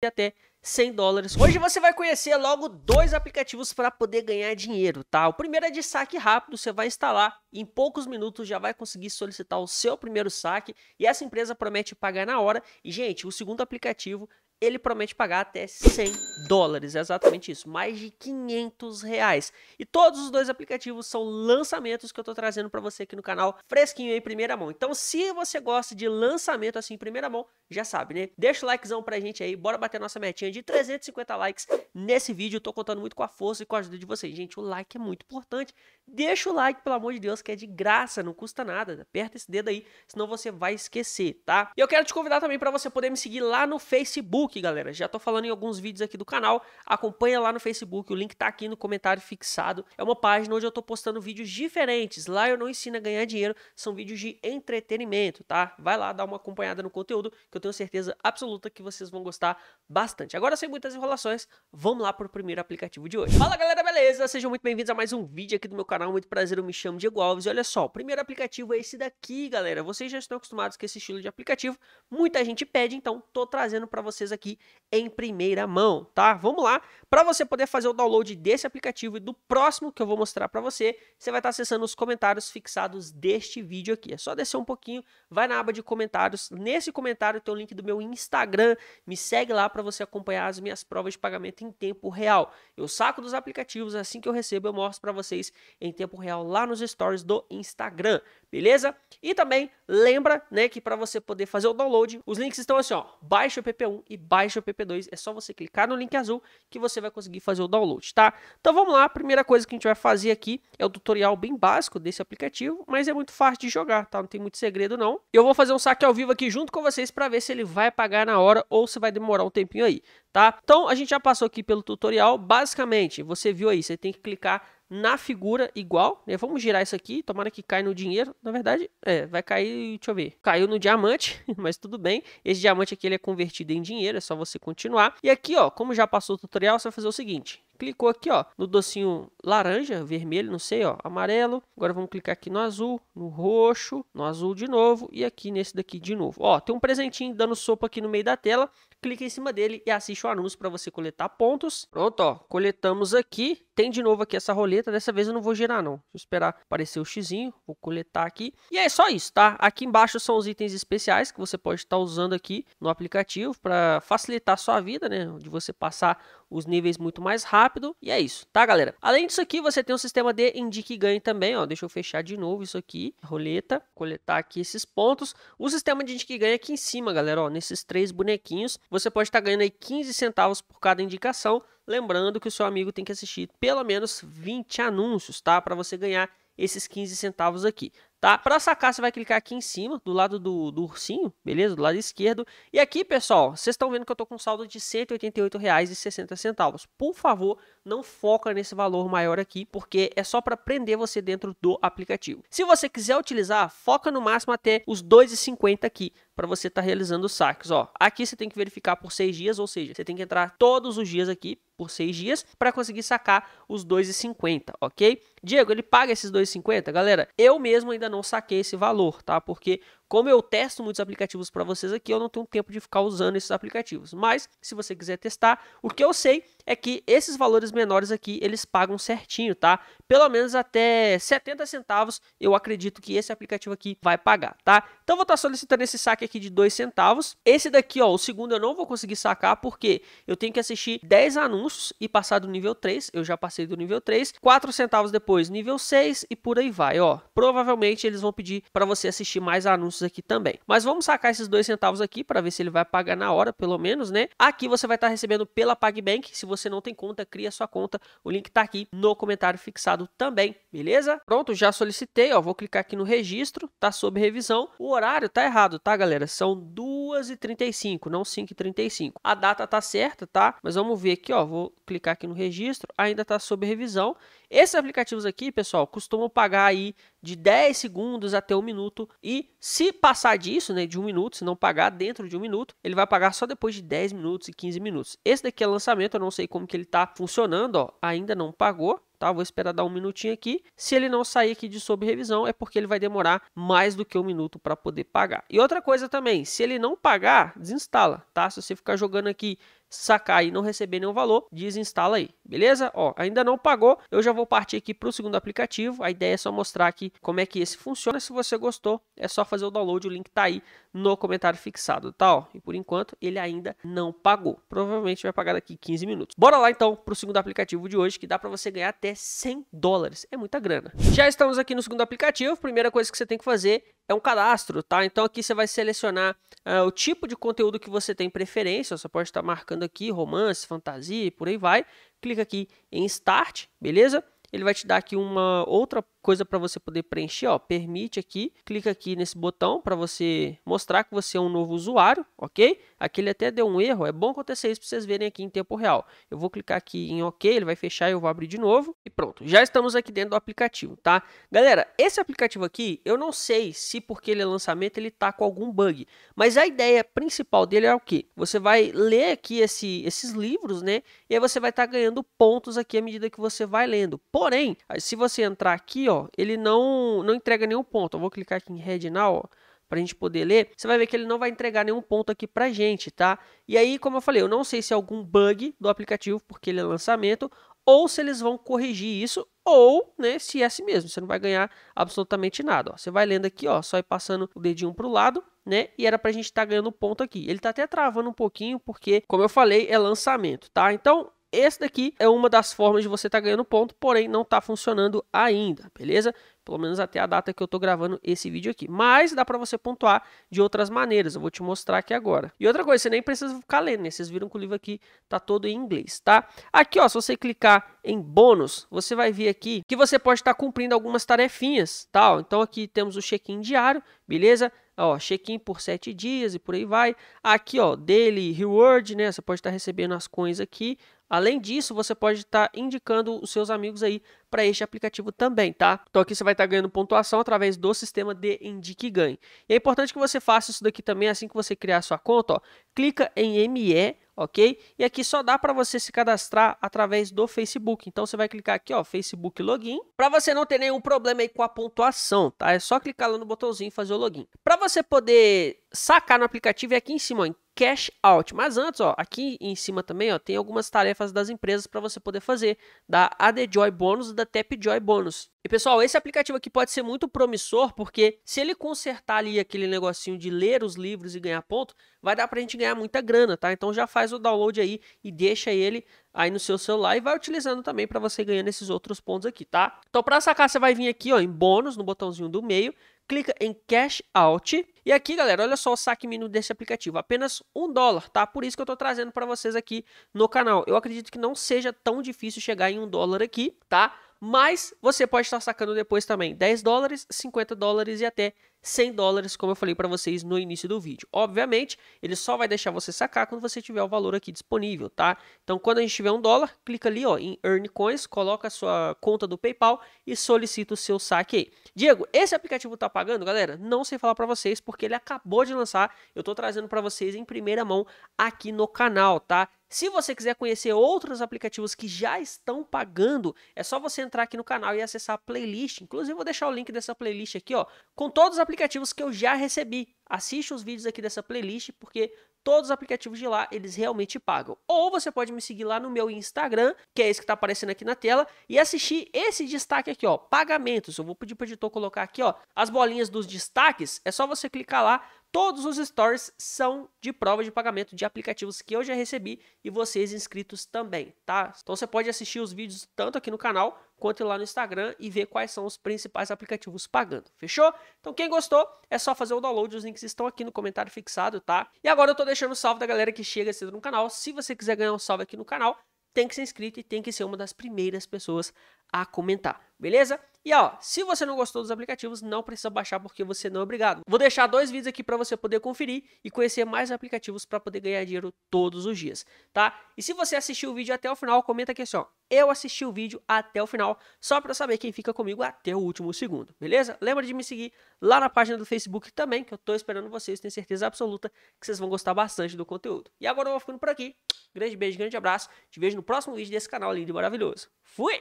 de até 100 dólares. Hoje você vai conhecer logo dois aplicativos para poder ganhar dinheiro, tá? O primeiro é de saque rápido, você vai instalar e em poucos minutos já vai conseguir solicitar o seu primeiro saque e essa empresa promete pagar na hora. E gente, o segundo aplicativo ele promete pagar até 100 dólares, é exatamente isso, mais de 500 reais. E todos os dois aplicativos são lançamentos que eu estou trazendo para você aqui no canal, fresquinho em primeira mão. Então, se você gosta de lançamento assim em primeira mão, já sabe, né? Deixa o likezão pra gente aí, bora bater nossa metinha de 350 likes nesse vídeo. Eu tô contando muito com a força e com a ajuda de vocês. Gente, o like é muito importante. Deixa o like, pelo amor de Deus, que é de graça, não custa nada. Aperta esse dedo aí, senão você vai esquecer, tá? E eu quero te convidar também para você poder me seguir lá no Facebook Facebook, galera. Já tô falando em alguns vídeos aqui do canal. Acompanha lá no Facebook, o link tá aqui no comentário fixado. É uma página onde eu tô postando vídeos diferentes. Lá eu não ensino a ganhar dinheiro, são vídeos de entretenimento, tá? Vai lá dar uma acompanhada no conteúdo, que eu tenho certeza absoluta que vocês vão gostar bastante. Agora, sem muitas enrolações, vamos lá pro primeiro aplicativo de hoje. Fala, galera, beleza? Sejam muito bem-vindos a mais um vídeo aqui do meu canal. Muito prazer, eu me chamo Diego Alves. E olha só, o primeiro aplicativo é esse daqui, galera. Vocês já estão acostumados com esse estilo de aplicativo. Muita gente pede, então tô trazendo para vocês aqui aqui em primeira mão, tá? Vamos lá. Para você poder fazer o download desse aplicativo e do próximo que eu vou mostrar para você, você vai estar acessando os comentários fixados deste vídeo aqui. É só descer um pouquinho, vai na aba de comentários. Nesse comentário tem o link do meu Instagram. Me segue lá para você acompanhar as minhas provas de pagamento em tempo real. Eu saco dos aplicativos assim que eu recebo, eu mostro para vocês em tempo real lá nos stories do Instagram beleza? E também lembra, né, que para você poder fazer o download, os links estão assim, ó, baixa o PP1 e baixa o PP2, é só você clicar no link azul que você vai conseguir fazer o download, tá? Então vamos lá, a primeira coisa que a gente vai fazer aqui é o tutorial bem básico desse aplicativo, mas é muito fácil de jogar, tá? Não tem muito segredo não. Eu vou fazer um saque ao vivo aqui junto com vocês para ver se ele vai pagar na hora ou se vai demorar um tempinho aí, tá? Então a gente já passou aqui pelo tutorial, basicamente, você viu aí, você tem que clicar na figura igual, né? Vamos girar isso aqui, tomara que caia no dinheiro. Na verdade, é, vai cair, deixa eu ver. Caiu no diamante, mas tudo bem. Esse diamante aqui ele é convertido em dinheiro, é só você continuar. E aqui, ó, como já passou o tutorial, você vai fazer o seguinte. Clicou aqui, ó, no docinho laranja, vermelho, não sei, ó, amarelo. Agora vamos clicar aqui no azul, no roxo, no azul de novo e aqui nesse daqui de novo. Ó, tem um presentinho dando sopa aqui no meio da tela. Clica em cima dele e assiste o anúncio para você coletar pontos. Pronto, ó, coletamos aqui. Tem de novo aqui essa roleta, dessa vez eu não vou girar não. Vou esperar aparecer o xizinho, vou coletar aqui. E é só isso, tá? Aqui embaixo são os itens especiais que você pode estar tá usando aqui no aplicativo para facilitar a sua vida, né? De você passar os níveis muito mais rápido rápido e é isso, tá, galera? Além disso aqui, você tem um sistema de indique e ganhe também, ó. Deixa eu fechar de novo isso aqui, roleta, coletar aqui esses pontos. O sistema de indique e ganhe aqui em cima, galera, ó, nesses três bonequinhos. Você pode estar tá ganhando aí 15 centavos por cada indicação. Lembrando que o seu amigo tem que assistir pelo menos 20 anúncios, tá? Para você ganhar esses 15 centavos aqui tá? Para sacar, você vai clicar aqui em cima, do lado do, do ursinho, beleza? Do lado esquerdo. E aqui, pessoal, vocês estão vendo que eu tô com saldo de R$ 188,60. Por favor, não foca nesse valor maior aqui, porque é só para prender você dentro do aplicativo. Se você quiser utilizar, foca no máximo até os 2,50 aqui, para você estar tá realizando os saques. Ó, aqui você tem que verificar por seis dias, ou seja, você tem que entrar todos os dias aqui por seis dias para conseguir sacar os 2,50, ok? Diego, ele paga esses 2,50? Galera, eu mesmo ainda não saquei esse valor, tá? Porque como eu testo muitos aplicativos para vocês aqui, eu não tenho tempo de ficar usando esses aplicativos. Mas, se você quiser testar, o que eu sei é que esses valores menores aqui, eles pagam certinho, tá? Pelo menos até 70 centavos, eu acredito que esse aplicativo aqui vai pagar, tá? Então, vou estar tá solicitando esse saque aqui de 2 centavos. Esse daqui, ó, o segundo eu não vou conseguir sacar, porque eu tenho que assistir 10 anúncios e passar do nível 3. Eu já passei do nível 3. 4 centavos depois, nível 6 e por aí vai, ó. Provavelmente, eles vão pedir para você assistir mais anúncios aqui também. Mas vamos sacar esses dois centavos aqui para ver se ele vai pagar na hora, pelo menos, né? Aqui você vai estar tá recebendo pela PagBank. Se você não tem conta, cria sua conta. O link está aqui no comentário fixado também, beleza? Pronto, já solicitei, ó. Vou clicar aqui no registro, tá sob revisão. O horário tá errado, tá, galera? São 2h35, não 5h35. A data tá certa, tá? Mas vamos ver aqui, ó. Vou clicar aqui no registro, ainda tá sob revisão. Esses aplicativos aqui, pessoal, costumam pagar aí de 10 segundos até um minuto. E se passar disso, né, de um minuto, se não pagar dentro de um minuto, ele vai pagar só depois de 10 minutos e 15 minutos. Esse daqui é lançamento, eu não sei como que ele está funcionando, ó, ainda não pagou. Tá, vou esperar dar um minutinho aqui. Se ele não sair aqui de sob revisão, é porque ele vai demorar mais do que um minuto para poder pagar. E outra coisa também, se ele não pagar, desinstala, tá? Se você ficar jogando aqui sacar e não receber nenhum valor, desinstala aí, beleza? Ó, ainda não pagou, eu já vou partir aqui para o segundo aplicativo. A ideia é só mostrar aqui como é que esse funciona. Se você gostou, é só fazer o download, o link tá aí no comentário fixado, tá? Ó, e por enquanto ele ainda não pagou. Provavelmente vai pagar daqui 15 minutos. Bora lá então para o segundo aplicativo de hoje, que dá para você ganhar até 100 dólares. É muita grana. Já estamos aqui no segundo aplicativo. Primeira coisa que você tem que fazer é um cadastro, tá? Então aqui você vai selecionar uh, o tipo de conteúdo que você tem preferência. Você pode estar marcando clicando aqui, romance, fantasia e por aí vai. Clica aqui em Start, beleza? Ele vai te dar aqui uma outra coisa para você poder preencher, ó, permite aqui, clica aqui nesse botão para você mostrar que você é um novo usuário, ok? Aqui ele até deu um erro, é bom acontecer isso para vocês verem aqui em tempo real. Eu vou clicar aqui em OK, ele vai fechar, eu vou abrir de novo e pronto. Já estamos aqui dentro do aplicativo, tá? Galera, esse aplicativo aqui, eu não sei se porque ele é lançamento ele tá com algum bug, mas a ideia principal dele é o que? Você vai ler aqui esse, esses livros, né? E aí você vai estar tá ganhando pontos aqui à medida que você vai lendo. Porém, se você entrar aqui, ó, ele não, não entrega nenhum ponto. Eu vou clicar aqui em Red Now, ó para a gente poder ler, você vai ver que ele não vai entregar nenhum ponto aqui para gente, tá? E aí, como eu falei, eu não sei se é algum bug do aplicativo, porque ele é lançamento, ou se eles vão corrigir isso, ou né, se é assim mesmo, você não vai ganhar absolutamente nada. Ó. Você vai lendo aqui, ó, só ir passando o dedinho para o lado, né? E era para a gente estar tá ganhando ponto aqui. Ele está até travando um pouquinho, porque, como eu falei, é lançamento, tá? Então, esse daqui é uma das formas de você estar tá ganhando ponto, porém não está funcionando ainda, beleza? Pelo menos até a data que eu estou gravando esse vídeo aqui. Mas dá para você pontuar de outras maneiras, eu vou te mostrar aqui agora. E outra coisa, você nem precisa ficar lendo, né? Vocês viram que o livro aqui está todo em inglês, tá? Aqui, ó, se você clicar em bônus, você vai ver aqui que você pode estar tá cumprindo algumas tarefinhas, tal. Tá? Então aqui temos o check-in diário, beleza? ó, check-in por 7 dias e por aí vai. Aqui, ó, daily reward, né? Você pode estar tá recebendo as coins aqui, Além disso, você pode estar tá indicando os seus amigos aí para este aplicativo também, tá? Então aqui você vai estar tá ganhando pontuação através do sistema de indique ganhe. E é importante que você faça isso daqui também assim que você criar sua conta, ó. Clica em ME, ok? E aqui só dá para você se cadastrar através do Facebook. Então você vai clicar aqui, ó, Facebook Login, para você não ter nenhum problema aí com a pontuação, tá? É só clicar lá no botãozinho e fazer o login. Para você poder sacar no aplicativo é aqui em cima, ó, cash out. Mas antes, ó, aqui em cima também ó, tem algumas tarefas das empresas para você poder fazer, da AdJoy Bônus e da TapJoy Bônus. E pessoal, esse aplicativo aqui pode ser muito promissor, porque se ele consertar ali aquele negocinho de ler os livros e ganhar ponto, vai dar para a gente ganhar muita grana, tá? Então já faz o download aí e deixa ele aí no seu celular e vai utilizando também para você ganhar esses outros pontos aqui, tá? Então para sacar você vai vir aqui, ó, em bônus, no botãozinho do meio, clica em Cash Out. E aqui, galera, olha só o saque mínimo desse aplicativo, apenas um dólar, tá? Por isso que eu tô trazendo para vocês aqui no canal. Eu acredito que não seja tão difícil chegar em um dólar aqui, tá? mas você pode estar sacando depois também 10 dólares, 50 dólares e até 100 dólares, como eu falei para vocês no início do vídeo. Obviamente, ele só vai deixar você sacar quando você tiver o valor aqui disponível, tá? Então, quando a gente tiver um dólar, clica ali ó, em Earn Coins, coloca a sua conta do PayPal e solicita o seu saque aí. Diego, esse aplicativo tá pagando, galera? Não sei falar para vocês porque ele acabou de lançar. Eu tô trazendo para vocês em primeira mão aqui no canal, tá? Se você quiser conhecer outros aplicativos que já estão pagando, é só você entrar aqui no canal e acessar a playlist. Inclusive, vou deixar o link dessa playlist aqui, ó, com todos os aplicativos que eu já recebi. Assiste os vídeos aqui dessa playlist, porque todos os aplicativos de lá, eles realmente pagam. Ou você pode me seguir lá no meu Instagram, que é esse que está aparecendo aqui na tela, e assistir esse destaque aqui, ó, pagamentos. Eu vou pedir para o editor colocar aqui, ó, as bolinhas dos destaques. É só você clicar lá Todos os stories são de prova de pagamento de aplicativos que eu já recebi e vocês inscritos também, tá? Então você pode assistir os vídeos tanto aqui no canal quanto lá no Instagram e ver quais são os principais aplicativos pagando, fechou? Então quem gostou é só fazer o download, os links estão aqui no comentário fixado, tá? E agora eu tô deixando o salve da galera que chega cedo no canal. Se você quiser ganhar um salve aqui no canal, tem que ser inscrito e tem que ser uma das primeiras pessoas a comentar, beleza? E ó, se você não gostou dos aplicativos, não precisa baixar porque você não é obrigado. Vou deixar dois vídeos aqui para você poder conferir e conhecer mais aplicativos para poder ganhar dinheiro todos os dias, tá? E se você assistiu o vídeo até o final, comenta aqui assim, ó, eu assisti o vídeo até o final, só para saber quem fica comigo até o último segundo, beleza? Lembra de me seguir lá na página do Facebook também, que eu tô esperando vocês, tenho certeza absoluta que vocês vão gostar bastante do conteúdo. E agora eu vou ficando por aqui. Grande beijo, grande abraço. Te vejo no próximo vídeo desse canal lindo e maravilhoso. Fui!